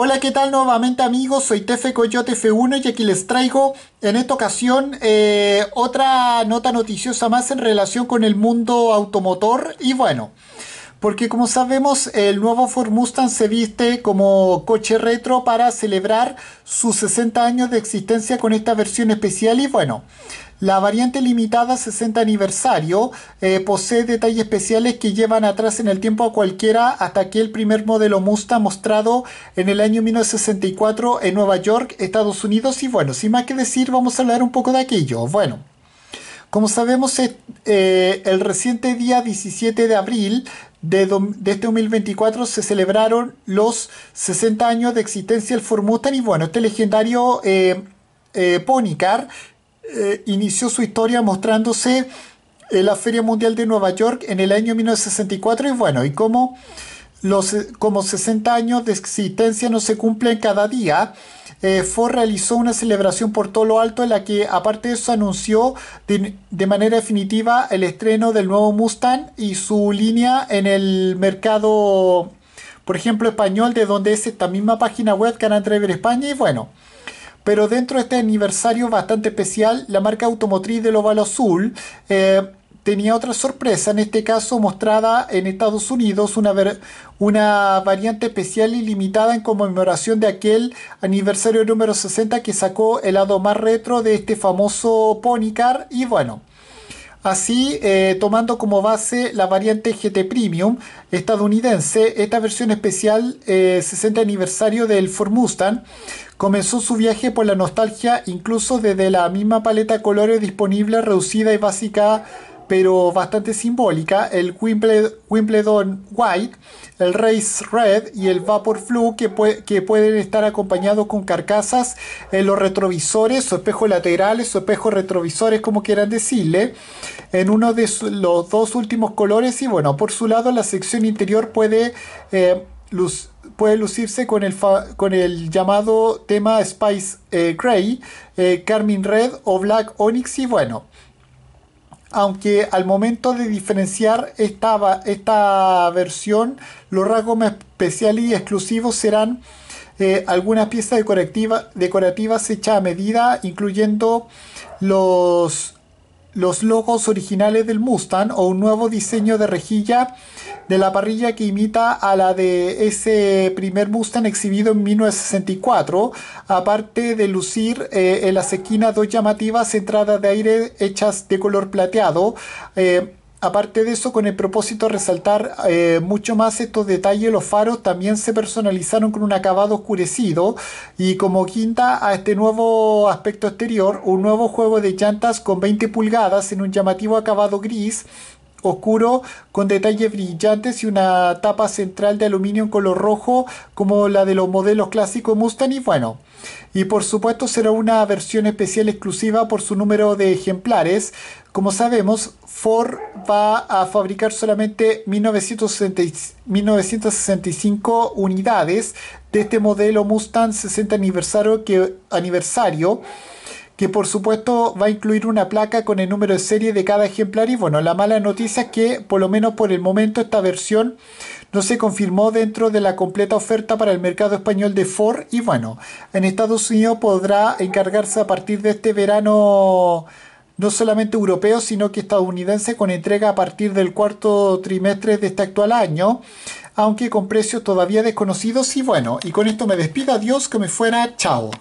Hola, ¿qué tal nuevamente amigos? Soy Tefe Coyote F1 y aquí les traigo en esta ocasión eh, otra nota noticiosa más en relación con el mundo automotor y bueno. Porque como sabemos, el nuevo Ford Mustang se viste como coche retro para celebrar sus 60 años de existencia con esta versión especial y bueno, la variante limitada 60 aniversario eh, posee detalles especiales que llevan atrás en el tiempo a cualquiera hasta que el primer modelo musta mostrado en el año 1964 en Nueva York, Estados Unidos. Y bueno, sin más que decir, vamos a hablar un poco de aquello. Bueno. Como sabemos, eh, eh, el reciente día 17 de abril de, este 2024 se celebraron los 60 años de existencia del Ford y bueno, este legendario eh, eh, inició su historia mostrándose en la Feria Mundial de Nueva York en el año 1964 y bueno, y los como 60 años de existencia no se cumplen cada día, eh, Ford realizó una celebración por todo lo alto en la que aparte de eso anunció de, manera definitiva el estreno del nuevo Mustang y su línea en el mercado, por ejemplo, español, de donde es esta misma página web, Canal Driver España y bueno pero dentro de este aniversario bastante especial, la marca automotriz del oval Azul eh, tenía otra sorpresa, en este caso mostrada en Estados Unidos, una, una variante especial y limitada en conmemoración de aquel aniversario número 60 que sacó el lado más retro de este famoso Ponycar y bueno. Así, eh, tomando como base la variante GT Premium estadounidense, esta versión especial 60 eh, aniversario del Ford Mustang comenzó su viaje por la nostalgia incluso desde la misma paleta de colores disponible, reducida y básica pero bastante simbólica, el Wimbledon, White, el Race Red y el Vapor Flu que, pueden estar acompañados con carcasas en eh, los retrovisores o espejos laterales o espejos retrovisores, como quieran decirle, en uno de los dos últimos colores y bueno, por su lado la sección interior puede... Eh, lucirse con el, con el llamado tema Spice Gray, eh, Grey, Carmine Red o Black Onyx y bueno, aunque al momento de diferenciar esta, esta versión, los rasgos especiales y exclusivos serán eh, algunas piezas decorativas hechas a medida, incluyendo los, los logos originales del Mustang o un nuevo diseño de rejilla de la parrilla que imita a la de ese primer Mustang exhibido en 1964, aparte de lucir eh, en las esquinas dos llamativas entradas de aire hechas de color plateado. Eh, aparte de eso, con el propósito de resaltar eh, mucho más estos detalles, los faros también se personalizaron con un acabado oscurecido y como quinta a este nuevo aspecto exterior, un nuevo juego de llantas con 20 pulgadas en un llamativo acabado gris oscuro con detalles brillantes y una tapa central de aluminio en color rojo como la de los modelos clásicos Mustang y bueno y por supuesto será una versión especial exclusiva por su número de ejemplares como sabemos Ford va a fabricar solamente 1965 unidades de este modelo Mustang 60 aniversario que por supuesto va a incluir una placa con el número de serie de cada ejemplar y bueno, la mala noticia es que por lo menos por el momento esta versión no se confirmó dentro de la completa oferta para el mercado español de Ford y bueno, en Estados Unidos podrá encargarse a partir de este verano no solamente europeo, sino que estadounidense con entrega a partir del cuarto trimestre de este actual año, aunque con precios todavía desconocidos y bueno, y con esto me despido, adiós, que me fuera, chao.